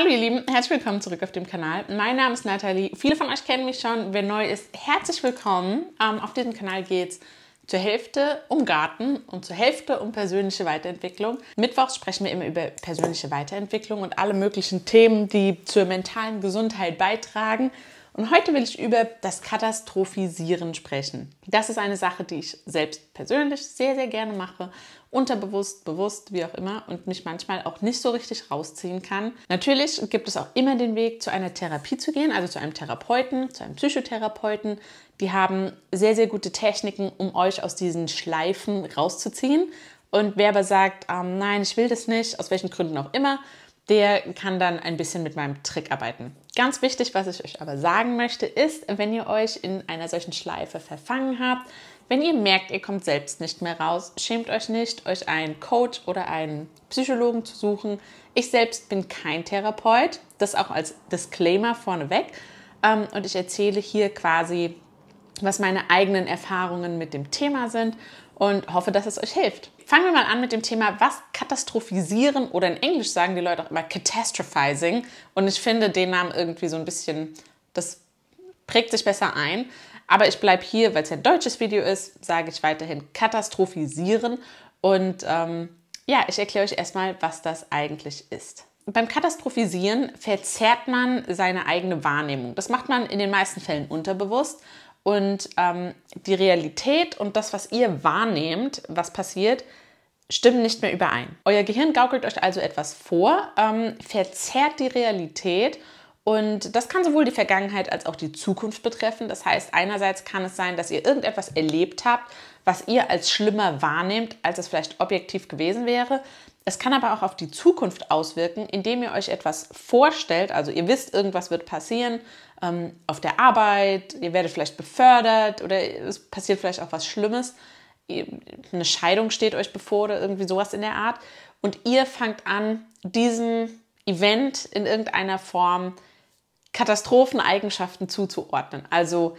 Hallo ihr Lieben, herzlich willkommen zurück auf dem Kanal. Mein Name ist Nathalie. Viele von euch kennen mich schon. Wer neu ist, herzlich willkommen. Ähm, auf diesem Kanal geht es zur Hälfte um Garten und zur Hälfte um persönliche Weiterentwicklung. Mittwochs sprechen wir immer über persönliche Weiterentwicklung und alle möglichen Themen, die zur mentalen Gesundheit beitragen. Und heute will ich über das Katastrophisieren sprechen. Das ist eine Sache, die ich selbst persönlich sehr, sehr gerne mache, unterbewusst, bewusst, wie auch immer, und mich manchmal auch nicht so richtig rausziehen kann. Natürlich gibt es auch immer den Weg, zu einer Therapie zu gehen, also zu einem Therapeuten, zu einem Psychotherapeuten. Die haben sehr, sehr gute Techniken, um euch aus diesen Schleifen rauszuziehen. Und wer aber sagt, ähm, nein, ich will das nicht, aus welchen Gründen auch immer, der kann dann ein bisschen mit meinem Trick arbeiten. Ganz wichtig, was ich euch aber sagen möchte, ist, wenn ihr euch in einer solchen Schleife verfangen habt, wenn ihr merkt, ihr kommt selbst nicht mehr raus, schämt euch nicht, euch einen Coach oder einen Psychologen zu suchen. Ich selbst bin kein Therapeut, das auch als Disclaimer vorneweg. Ähm, und ich erzähle hier quasi, was meine eigenen Erfahrungen mit dem Thema sind und hoffe, dass es euch hilft. Fangen wir mal an mit dem Thema, was katastrophisieren oder in Englisch sagen die Leute auch immer catastrophizing. Und ich finde den Namen irgendwie so ein bisschen, das prägt sich besser ein. Aber ich bleibe hier, weil es ja ein deutsches Video ist, sage ich weiterhin katastrophisieren. Und ähm, ja, ich erkläre euch erstmal, was das eigentlich ist. Beim Katastrophisieren verzerrt man seine eigene Wahrnehmung. Das macht man in den meisten Fällen unterbewusst und ähm, die Realität und das, was ihr wahrnehmt, was passiert, stimmen nicht mehr überein. Euer Gehirn gaukelt euch also etwas vor, ähm, verzerrt die Realität und das kann sowohl die Vergangenheit als auch die Zukunft betreffen. Das heißt, einerseits kann es sein, dass ihr irgendetwas erlebt habt, was ihr als schlimmer wahrnehmt, als es vielleicht objektiv gewesen wäre. Es kann aber auch auf die Zukunft auswirken, indem ihr euch etwas vorstellt. Also ihr wisst, irgendwas wird passieren ähm, auf der Arbeit, ihr werdet vielleicht befördert oder es passiert vielleicht auch was Schlimmes. Eine Scheidung steht euch bevor oder irgendwie sowas in der Art. Und ihr fangt an, diesem Event in irgendeiner Form Katastropheneigenschaften zuzuordnen. Also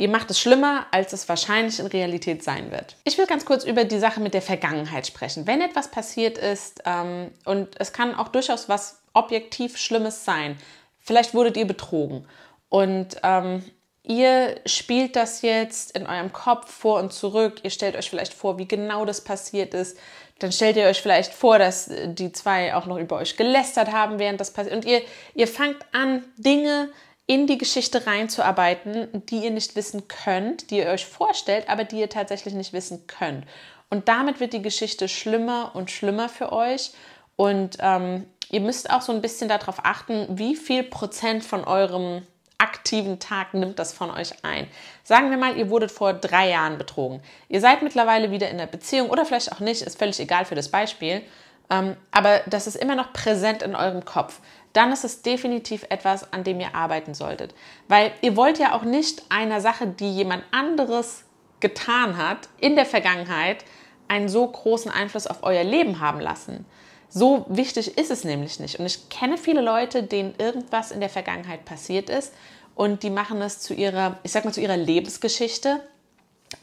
Ihr macht es schlimmer, als es wahrscheinlich in Realität sein wird. Ich will ganz kurz über die Sache mit der Vergangenheit sprechen. Wenn etwas passiert ist ähm, und es kann auch durchaus was objektiv Schlimmes sein, vielleicht wurdet ihr betrogen und ähm, ihr spielt das jetzt in eurem Kopf vor und zurück. Ihr stellt euch vielleicht vor, wie genau das passiert ist. Dann stellt ihr euch vielleicht vor, dass die zwei auch noch über euch gelästert haben, während das passiert. Und ihr, ihr fangt an, Dinge in die Geschichte reinzuarbeiten, die ihr nicht wissen könnt, die ihr euch vorstellt, aber die ihr tatsächlich nicht wissen könnt. Und damit wird die Geschichte schlimmer und schlimmer für euch. Und ähm, ihr müsst auch so ein bisschen darauf achten, wie viel Prozent von eurem aktiven Tag nimmt das von euch ein. Sagen wir mal, ihr wurdet vor drei Jahren betrogen. Ihr seid mittlerweile wieder in der Beziehung oder vielleicht auch nicht, ist völlig egal für das Beispiel. Ähm, aber das ist immer noch präsent in eurem Kopf dann ist es definitiv etwas, an dem ihr arbeiten solltet. Weil ihr wollt ja auch nicht einer Sache, die jemand anderes getan hat in der Vergangenheit, einen so großen Einfluss auf euer Leben haben lassen. So wichtig ist es nämlich nicht. Und ich kenne viele Leute, denen irgendwas in der Vergangenheit passiert ist und die machen es zu ihrer, ich sag mal, zu ihrer Lebensgeschichte.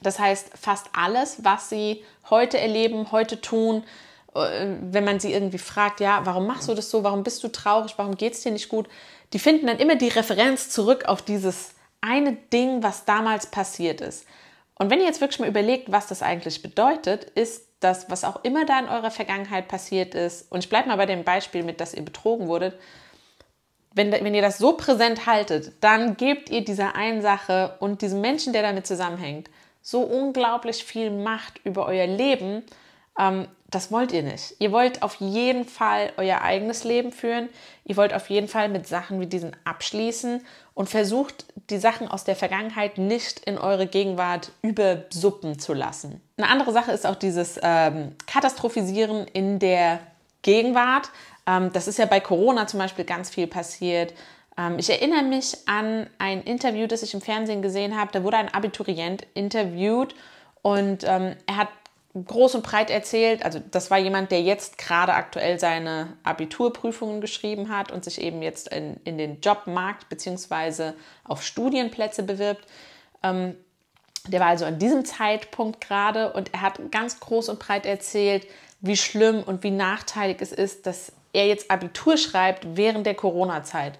Das heißt, fast alles, was sie heute erleben, heute tun, äh, wenn man sie irgendwie fragt, ja, warum machst du das so, warum bist du traurig, warum geht es dir nicht gut, die finden dann immer die Referenz zurück auf dieses eine Ding, was damals passiert ist. Und wenn ihr jetzt wirklich mal überlegt, was das eigentlich bedeutet, ist das, was auch immer da in eurer Vergangenheit passiert ist, und ich bleibe mal bei dem Beispiel mit, dass ihr betrogen wurdet, wenn, wenn ihr das so präsent haltet, dann gebt ihr dieser einen Sache und diesem Menschen, der damit zusammenhängt, so unglaublich viel Macht über euer Leben, ähm, das wollt ihr nicht. Ihr wollt auf jeden Fall euer eigenes Leben führen. Ihr wollt auf jeden Fall mit Sachen wie diesen abschließen und versucht, die Sachen aus der Vergangenheit nicht in eure Gegenwart übersuppen zu lassen. Eine andere Sache ist auch dieses ähm, Katastrophisieren in der Gegenwart. Ähm, das ist ja bei Corona zum Beispiel ganz viel passiert. Ähm, ich erinnere mich an ein Interview, das ich im Fernsehen gesehen habe. Da wurde ein Abiturient interviewt und ähm, er hat groß und breit erzählt. Also das war jemand, der jetzt gerade aktuell seine Abiturprüfungen geschrieben hat und sich eben jetzt in, in den Jobmarkt bzw. auf Studienplätze bewirbt. Ähm, der war also an diesem Zeitpunkt gerade und er hat ganz groß und breit erzählt, wie schlimm und wie nachteilig es ist, dass er jetzt Abitur schreibt während der Corona-Zeit.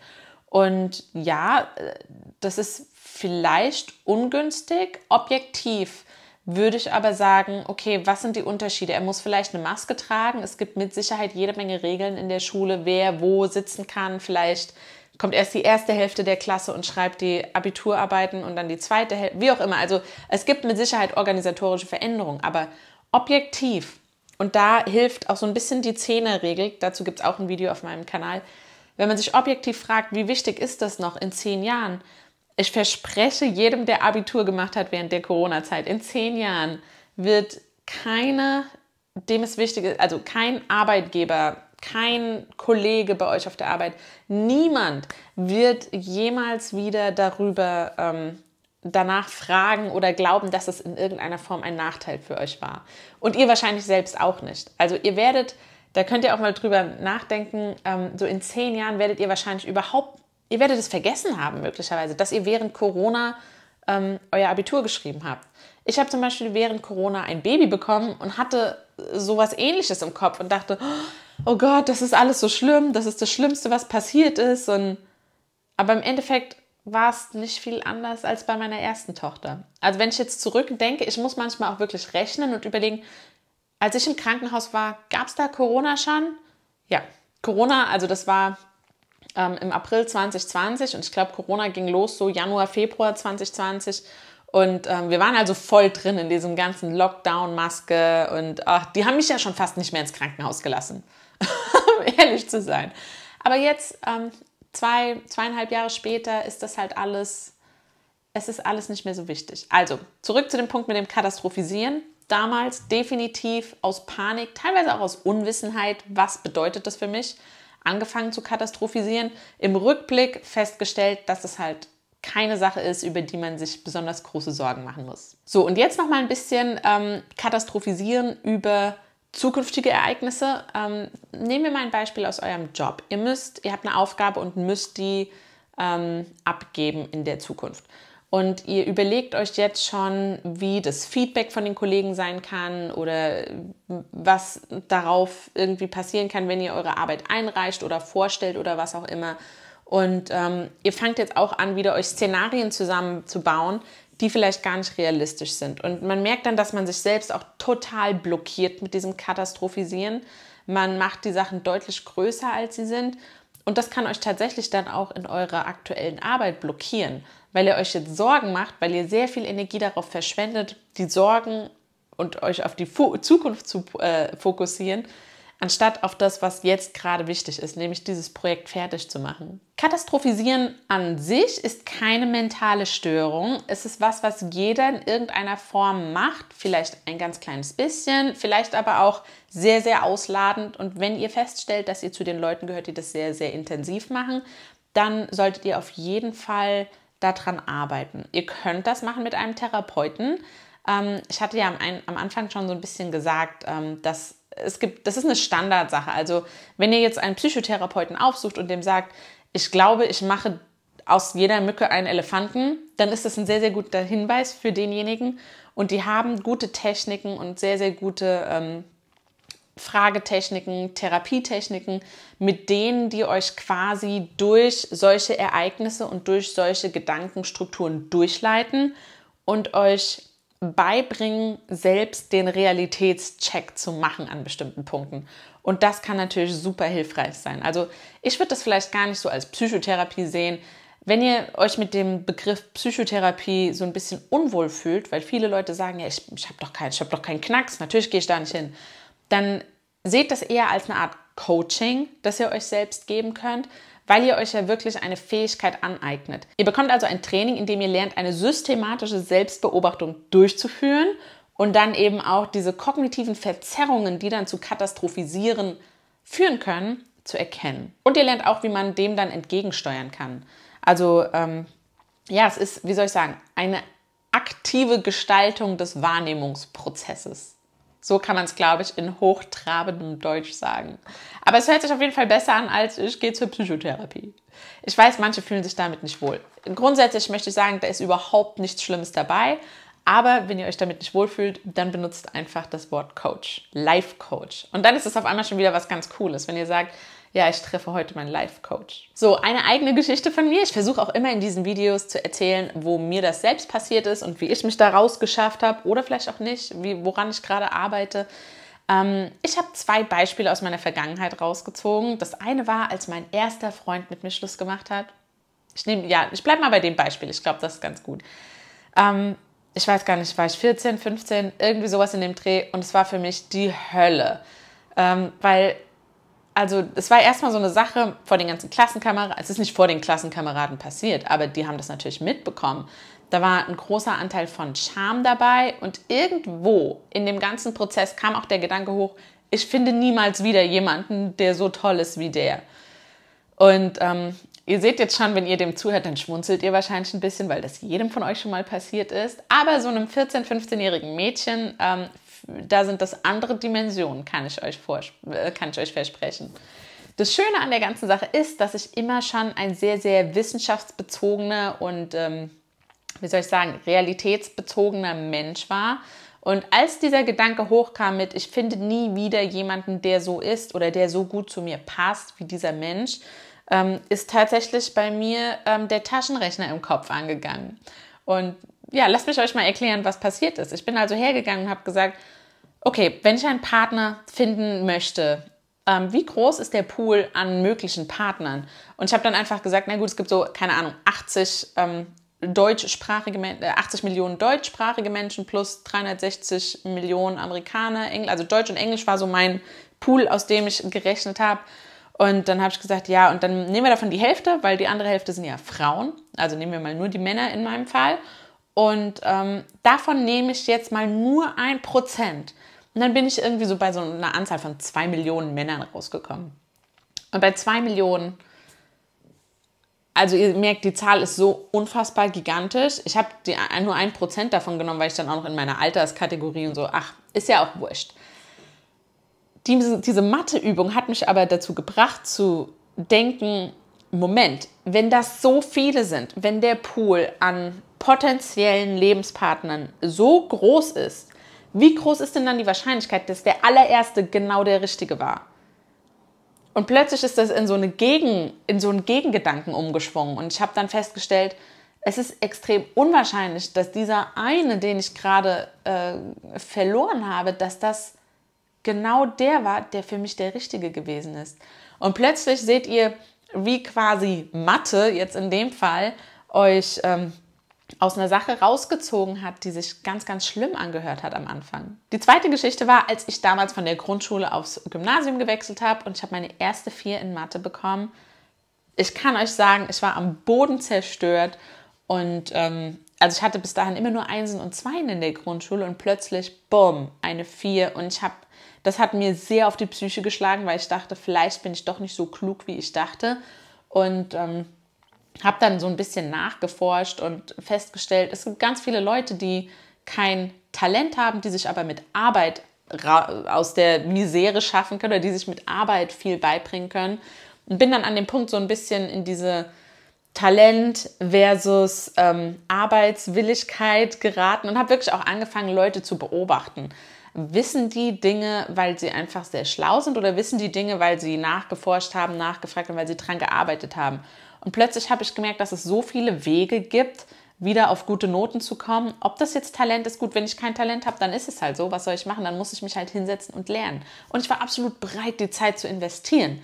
Und ja, äh, das ist vielleicht ungünstig, objektiv würde ich aber sagen, okay, was sind die Unterschiede? Er muss vielleicht eine Maske tragen. Es gibt mit Sicherheit jede Menge Regeln in der Schule, wer wo sitzen kann. Vielleicht kommt erst die erste Hälfte der Klasse und schreibt die Abiturarbeiten und dann die zweite Hälfte, wie auch immer. Also es gibt mit Sicherheit organisatorische Veränderungen, aber objektiv, und da hilft auch so ein bisschen die zehner dazu gibt es auch ein Video auf meinem Kanal, wenn man sich objektiv fragt, wie wichtig ist das noch in zehn Jahren, ich verspreche jedem, der Abitur gemacht hat während der Corona-Zeit, in zehn Jahren wird keiner, dem es wichtig ist, also kein Arbeitgeber, kein Kollege bei euch auf der Arbeit, niemand wird jemals wieder darüber ähm, danach fragen oder glauben, dass es in irgendeiner Form ein Nachteil für euch war. Und ihr wahrscheinlich selbst auch nicht. Also ihr werdet, da könnt ihr auch mal drüber nachdenken, ähm, so in zehn Jahren werdet ihr wahrscheinlich überhaupt ihr werdet es vergessen haben, möglicherweise, dass ihr während Corona ähm, euer Abitur geschrieben habt. Ich habe zum Beispiel während Corona ein Baby bekommen und hatte äh, sowas ähnliches im Kopf und dachte, oh Gott, das ist alles so schlimm, das ist das Schlimmste, was passiert ist. Und, aber im Endeffekt war es nicht viel anders als bei meiner ersten Tochter. Also wenn ich jetzt zurückdenke, ich muss manchmal auch wirklich rechnen und überlegen, als ich im Krankenhaus war, gab es da Corona schon? Ja, Corona, also das war ähm, im April 2020 und ich glaube, Corona ging los so Januar, Februar 2020. Und ähm, wir waren also voll drin in diesem ganzen Lockdown, Maske und ach, die haben mich ja schon fast nicht mehr ins Krankenhaus gelassen, um ehrlich zu sein. Aber jetzt, ähm, zwei, zweieinhalb Jahre später, ist das halt alles, es ist alles nicht mehr so wichtig. Also, zurück zu dem Punkt mit dem Katastrophisieren. Damals definitiv aus Panik, teilweise auch aus Unwissenheit, was bedeutet das für mich? angefangen zu katastrophisieren, im Rückblick festgestellt, dass es halt keine Sache ist, über die man sich besonders große Sorgen machen muss. So, und jetzt noch mal ein bisschen ähm, katastrophisieren über zukünftige Ereignisse. Ähm, nehmen wir mal ein Beispiel aus eurem Job. Ihr müsst, ihr habt eine Aufgabe und müsst die ähm, abgeben in der Zukunft. Und ihr überlegt euch jetzt schon, wie das Feedback von den Kollegen sein kann oder was darauf irgendwie passieren kann, wenn ihr eure Arbeit einreicht oder vorstellt oder was auch immer. Und ähm, ihr fangt jetzt auch an, wieder euch Szenarien zusammenzubauen, die vielleicht gar nicht realistisch sind. Und man merkt dann, dass man sich selbst auch total blockiert mit diesem Katastrophisieren. Man macht die Sachen deutlich größer, als sie sind. Und das kann euch tatsächlich dann auch in eurer aktuellen Arbeit blockieren, weil ihr euch jetzt Sorgen macht, weil ihr sehr viel Energie darauf verschwendet, die Sorgen und euch auf die Zukunft zu äh, fokussieren, anstatt auf das, was jetzt gerade wichtig ist, nämlich dieses Projekt fertig zu machen. Katastrophisieren an sich ist keine mentale Störung. Es ist was, was jeder in irgendeiner Form macht, vielleicht ein ganz kleines bisschen, vielleicht aber auch sehr, sehr ausladend. Und wenn ihr feststellt, dass ihr zu den Leuten gehört, die das sehr, sehr intensiv machen, dann solltet ihr auf jeden Fall daran arbeiten. Ihr könnt das machen mit einem Therapeuten. Ähm, ich hatte ja am Anfang schon so ein bisschen gesagt, ähm, dass es gibt, das ist eine Standardsache. Also wenn ihr jetzt einen Psychotherapeuten aufsucht und dem sagt, ich glaube, ich mache aus jeder Mücke einen Elefanten, dann ist das ein sehr, sehr guter Hinweis für denjenigen. Und die haben gute Techniken und sehr, sehr gute ähm, Fragetechniken, Therapietechniken, mit denen die euch quasi durch solche Ereignisse und durch solche Gedankenstrukturen durchleiten und euch beibringen, selbst den Realitätscheck zu machen an bestimmten Punkten. Und das kann natürlich super hilfreich sein. Also ich würde das vielleicht gar nicht so als Psychotherapie sehen. Wenn ihr euch mit dem Begriff Psychotherapie so ein bisschen unwohl fühlt, weil viele Leute sagen, ja, ich, ich habe doch, kein, hab doch keinen Knacks, natürlich gehe ich da nicht hin, dann seht das eher als eine Art Coaching, das ihr euch selbst geben könnt, weil ihr euch ja wirklich eine Fähigkeit aneignet. Ihr bekommt also ein Training, in dem ihr lernt, eine systematische Selbstbeobachtung durchzuführen und dann eben auch diese kognitiven Verzerrungen, die dann zu Katastrophisieren führen können, zu erkennen. Und ihr lernt auch, wie man dem dann entgegensteuern kann. Also ähm, ja, es ist, wie soll ich sagen, eine aktive Gestaltung des Wahrnehmungsprozesses. So kann man es, glaube ich, in hochtrabendem Deutsch sagen. Aber es hört sich auf jeden Fall besser an, als ich gehe zur Psychotherapie. Ich weiß, manche fühlen sich damit nicht wohl. Grundsätzlich möchte ich sagen, da ist überhaupt nichts Schlimmes dabei. Aber wenn ihr euch damit nicht wohlfühlt, dann benutzt einfach das Wort Coach, Life Coach. Und dann ist es auf einmal schon wieder was ganz Cooles, wenn ihr sagt, ja, ich treffe heute meinen Life-Coach. So, eine eigene Geschichte von mir. Ich versuche auch immer in diesen Videos zu erzählen, wo mir das selbst passiert ist und wie ich mich da rausgeschafft habe oder vielleicht auch nicht, wie, woran ich gerade arbeite. Ähm, ich habe zwei Beispiele aus meiner Vergangenheit rausgezogen. Das eine war, als mein erster Freund mit mir Schluss gemacht hat. Ich nehme, ja, ich bleibe mal bei dem Beispiel. Ich glaube, das ist ganz gut. Ähm, ich weiß gar nicht, war ich 14, 15, irgendwie sowas in dem Dreh und es war für mich die Hölle. Ähm, weil also es war erstmal so eine Sache vor den ganzen Klassenkameraden, es ist nicht vor den Klassenkameraden passiert, aber die haben das natürlich mitbekommen. Da war ein großer Anteil von Charme dabei und irgendwo in dem ganzen Prozess kam auch der Gedanke hoch, ich finde niemals wieder jemanden, der so toll ist wie der. Und ähm, Ihr seht jetzt schon, wenn ihr dem zuhört, dann schmunzelt ihr wahrscheinlich ein bisschen, weil das jedem von euch schon mal passiert ist. Aber so einem 14-, 15-jährigen Mädchen, ähm, da sind das andere Dimensionen, kann ich, euch äh, kann ich euch versprechen. Das Schöne an der ganzen Sache ist, dass ich immer schon ein sehr, sehr wissenschaftsbezogener und, ähm, wie soll ich sagen, realitätsbezogener Mensch war. Und als dieser Gedanke hochkam mit, ich finde nie wieder jemanden, der so ist oder der so gut zu mir passt wie dieser Mensch, ähm, ist tatsächlich bei mir ähm, der Taschenrechner im Kopf angegangen. Und ja, lasst mich euch mal erklären, was passiert ist. Ich bin also hergegangen und habe gesagt, okay, wenn ich einen Partner finden möchte, ähm, wie groß ist der Pool an möglichen Partnern? Und ich habe dann einfach gesagt, na gut, es gibt so, keine Ahnung, 80 ähm, deutschsprachige, 80 äh, Millionen deutschsprachige Menschen plus 360 Millionen Amerikaner, also Deutsch und Englisch war so mein Pool, aus dem ich gerechnet habe. Und dann habe ich gesagt, ja, und dann nehmen wir davon die Hälfte, weil die andere Hälfte sind ja Frauen. Also nehmen wir mal nur die Männer in meinem Fall. Und ähm, davon nehme ich jetzt mal nur ein Prozent. Und dann bin ich irgendwie so bei so einer Anzahl von zwei Millionen Männern rausgekommen. Und bei zwei Millionen, also ihr merkt, die Zahl ist so unfassbar gigantisch. Ich habe nur ein Prozent davon genommen, weil ich dann auch noch in meiner Alterskategorie und so, ach, ist ja auch wurscht. Diese, diese Matheübung hat mich aber dazu gebracht zu denken, Moment, wenn das so viele sind, wenn der Pool an potenziellen Lebenspartnern so groß ist, wie groß ist denn dann die Wahrscheinlichkeit, dass der allererste genau der richtige war? Und plötzlich ist das in so, eine Gegen, in so einen Gegengedanken umgeschwungen. Und ich habe dann festgestellt, es ist extrem unwahrscheinlich, dass dieser eine, den ich gerade äh, verloren habe, dass das genau der war, der für mich der Richtige gewesen ist. Und plötzlich seht ihr, wie quasi Mathe jetzt in dem Fall euch ähm, aus einer Sache rausgezogen hat, die sich ganz, ganz schlimm angehört hat am Anfang. Die zweite Geschichte war, als ich damals von der Grundschule aufs Gymnasium gewechselt habe und ich habe meine erste Vier in Mathe bekommen. Ich kann euch sagen, ich war am Boden zerstört und ähm, also ich hatte bis dahin immer nur Einsen und Zweien in der Grundschule und plötzlich, bumm, eine Vier und ich habe das hat mir sehr auf die Psyche geschlagen, weil ich dachte, vielleicht bin ich doch nicht so klug, wie ich dachte. Und ähm, habe dann so ein bisschen nachgeforscht und festgestellt, es gibt ganz viele Leute, die kein Talent haben, die sich aber mit Arbeit aus der Misere schaffen können oder die sich mit Arbeit viel beibringen können. Und bin dann an dem Punkt so ein bisschen in diese Talent versus ähm, Arbeitswilligkeit geraten und habe wirklich auch angefangen, Leute zu beobachten. Wissen die Dinge, weil sie einfach sehr schlau sind oder wissen die Dinge, weil sie nachgeforscht haben, nachgefragt haben, weil sie dran gearbeitet haben? Und plötzlich habe ich gemerkt, dass es so viele Wege gibt, wieder auf gute Noten zu kommen. Ob das jetzt Talent ist, gut, wenn ich kein Talent habe, dann ist es halt so. Was soll ich machen? Dann muss ich mich halt hinsetzen und lernen. Und ich war absolut bereit, die Zeit zu investieren.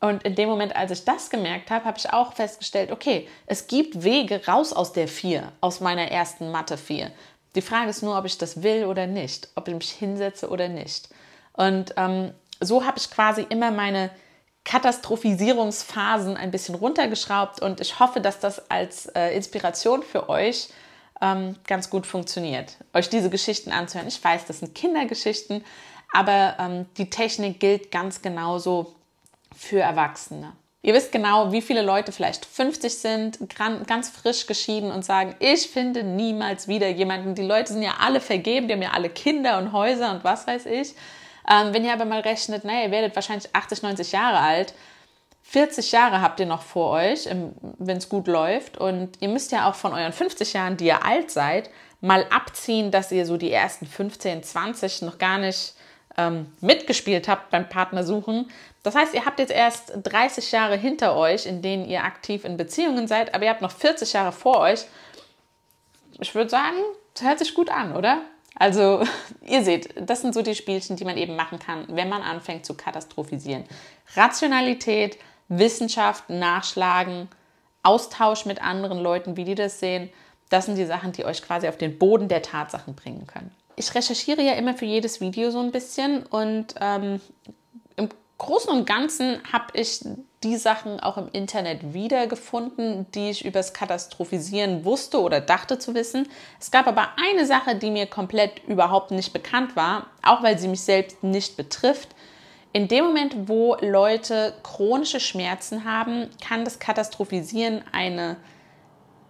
Und in dem Moment, als ich das gemerkt habe, habe ich auch festgestellt, okay, es gibt Wege raus aus der Vier, aus meiner ersten Mathe Vier. Die Frage ist nur, ob ich das will oder nicht, ob ich mich hinsetze oder nicht. Und ähm, so habe ich quasi immer meine Katastrophisierungsphasen ein bisschen runtergeschraubt und ich hoffe, dass das als äh, Inspiration für euch ähm, ganz gut funktioniert, euch diese Geschichten anzuhören. Ich weiß, das sind Kindergeschichten, aber ähm, die Technik gilt ganz genauso für Erwachsene. Ihr wisst genau, wie viele Leute vielleicht 50 sind, ganz frisch geschieden und sagen, ich finde niemals wieder jemanden. Die Leute sind ja alle vergeben, die haben ja alle Kinder und Häuser und was weiß ich. Ähm, wenn ihr aber mal rechnet, naja, ihr werdet wahrscheinlich 80, 90 Jahre alt. 40 Jahre habt ihr noch vor euch, wenn es gut läuft. Und ihr müsst ja auch von euren 50 Jahren, die ihr alt seid, mal abziehen, dass ihr so die ersten 15, 20 noch gar nicht ähm, mitgespielt habt beim Partnersuchen. Das heißt, ihr habt jetzt erst 30 Jahre hinter euch, in denen ihr aktiv in Beziehungen seid, aber ihr habt noch 40 Jahre vor euch. Ich würde sagen, das hört sich gut an, oder? Also, ihr seht, das sind so die Spielchen, die man eben machen kann, wenn man anfängt zu katastrophisieren. Rationalität, Wissenschaft, Nachschlagen, Austausch mit anderen Leuten, wie die das sehen, das sind die Sachen, die euch quasi auf den Boden der Tatsachen bringen können ich recherchiere ja immer für jedes Video so ein bisschen und ähm, im Großen und Ganzen habe ich die Sachen auch im Internet wiedergefunden, die ich übers Katastrophisieren wusste oder dachte zu wissen. Es gab aber eine Sache, die mir komplett überhaupt nicht bekannt war, auch weil sie mich selbst nicht betrifft. In dem Moment, wo Leute chronische Schmerzen haben, kann das Katastrophisieren eine,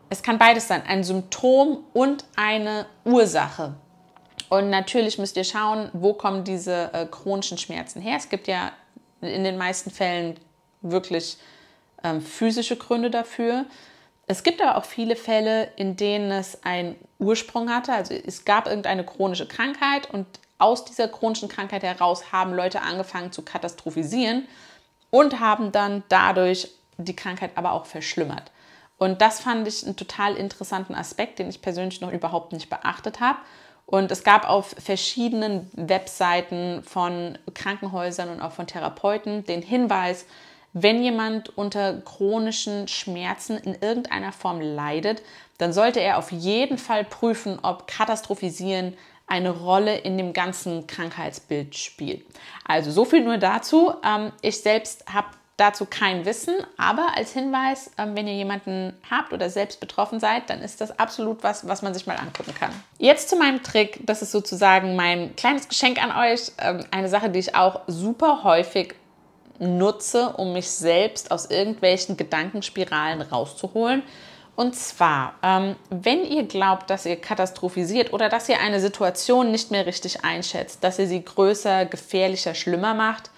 es kann beides sein, ein Symptom und eine Ursache und natürlich müsst ihr schauen, wo kommen diese äh, chronischen Schmerzen her. Es gibt ja in den meisten Fällen wirklich ähm, physische Gründe dafür. Es gibt aber auch viele Fälle, in denen es einen Ursprung hatte. Also es gab irgendeine chronische Krankheit und aus dieser chronischen Krankheit heraus haben Leute angefangen zu katastrophisieren und haben dann dadurch die Krankheit aber auch verschlimmert. Und das fand ich einen total interessanten Aspekt, den ich persönlich noch überhaupt nicht beachtet habe. Und es gab auf verschiedenen Webseiten von Krankenhäusern und auch von Therapeuten den Hinweis, wenn jemand unter chronischen Schmerzen in irgendeiner Form leidet, dann sollte er auf jeden Fall prüfen, ob Katastrophisieren eine Rolle in dem ganzen Krankheitsbild spielt. Also so viel nur dazu. Ähm, ich selbst habe dazu kein Wissen, aber als Hinweis, ähm, wenn ihr jemanden habt oder selbst betroffen seid, dann ist das absolut was, was man sich mal angucken kann. Jetzt zu meinem Trick, das ist sozusagen mein kleines Geschenk an euch, ähm, eine Sache, die ich auch super häufig nutze, um mich selbst aus irgendwelchen Gedankenspiralen rauszuholen. Und zwar, ähm, wenn ihr glaubt, dass ihr katastrophisiert oder dass ihr eine Situation nicht mehr richtig einschätzt, dass ihr sie größer, gefährlicher, schlimmer macht,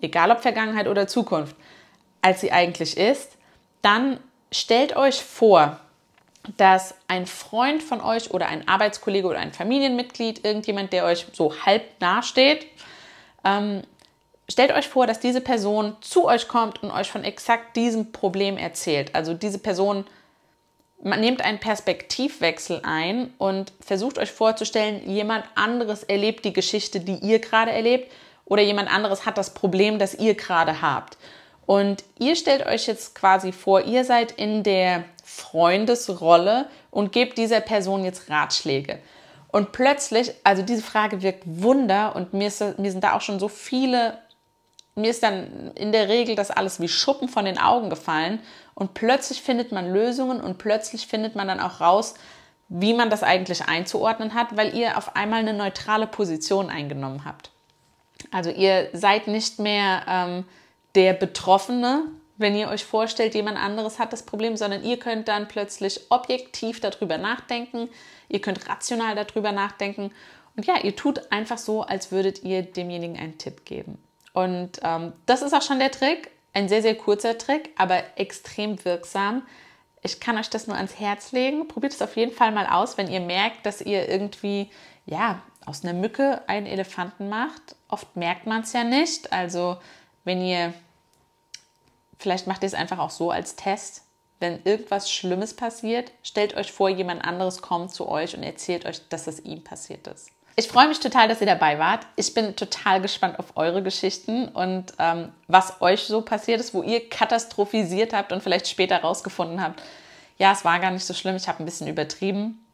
egal ob Vergangenheit oder Zukunft, als sie eigentlich ist, dann stellt euch vor, dass ein Freund von euch oder ein Arbeitskollege oder ein Familienmitglied, irgendjemand, der euch so halb nahesteht, ähm, stellt euch vor, dass diese Person zu euch kommt und euch von exakt diesem Problem erzählt. Also diese Person, man nimmt einen Perspektivwechsel ein und versucht euch vorzustellen, jemand anderes erlebt die Geschichte, die ihr gerade erlebt oder jemand anderes hat das Problem, das ihr gerade habt. Und ihr stellt euch jetzt quasi vor, ihr seid in der Freundesrolle und gebt dieser Person jetzt Ratschläge. Und plötzlich, also diese Frage wirkt Wunder und mir, ist, mir sind da auch schon so viele, mir ist dann in der Regel das alles wie Schuppen von den Augen gefallen und plötzlich findet man Lösungen und plötzlich findet man dann auch raus, wie man das eigentlich einzuordnen hat, weil ihr auf einmal eine neutrale Position eingenommen habt. Also ihr seid nicht mehr ähm, der Betroffene, wenn ihr euch vorstellt, jemand anderes hat das Problem, sondern ihr könnt dann plötzlich objektiv darüber nachdenken, ihr könnt rational darüber nachdenken und ja, ihr tut einfach so, als würdet ihr demjenigen einen Tipp geben. Und ähm, das ist auch schon der Trick, ein sehr, sehr kurzer Trick, aber extrem wirksam. Ich kann euch das nur ans Herz legen. Probiert es auf jeden Fall mal aus, wenn ihr merkt, dass ihr irgendwie ja, aus einer Mücke einen Elefanten macht. Oft merkt man es ja nicht. Also wenn ihr, vielleicht macht ihr es einfach auch so als Test. Wenn irgendwas Schlimmes passiert, stellt euch vor, jemand anderes kommt zu euch und erzählt euch, dass es ihm passiert ist. Ich freue mich total, dass ihr dabei wart. Ich bin total gespannt auf eure Geschichten und ähm, was euch so passiert ist, wo ihr katastrophisiert habt und vielleicht später rausgefunden habt, ja, es war gar nicht so schlimm, ich habe ein bisschen übertrieben.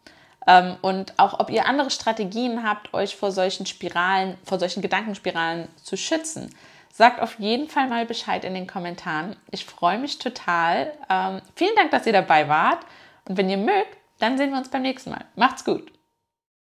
Ähm, und auch, ob ihr andere Strategien habt, euch vor solchen Spiralen, vor solchen Gedankenspiralen zu schützen. Sagt auf jeden Fall mal Bescheid in den Kommentaren. Ich freue mich total. Ähm, vielen Dank, dass ihr dabei wart. Und wenn ihr mögt, dann sehen wir uns beim nächsten Mal. Macht's gut!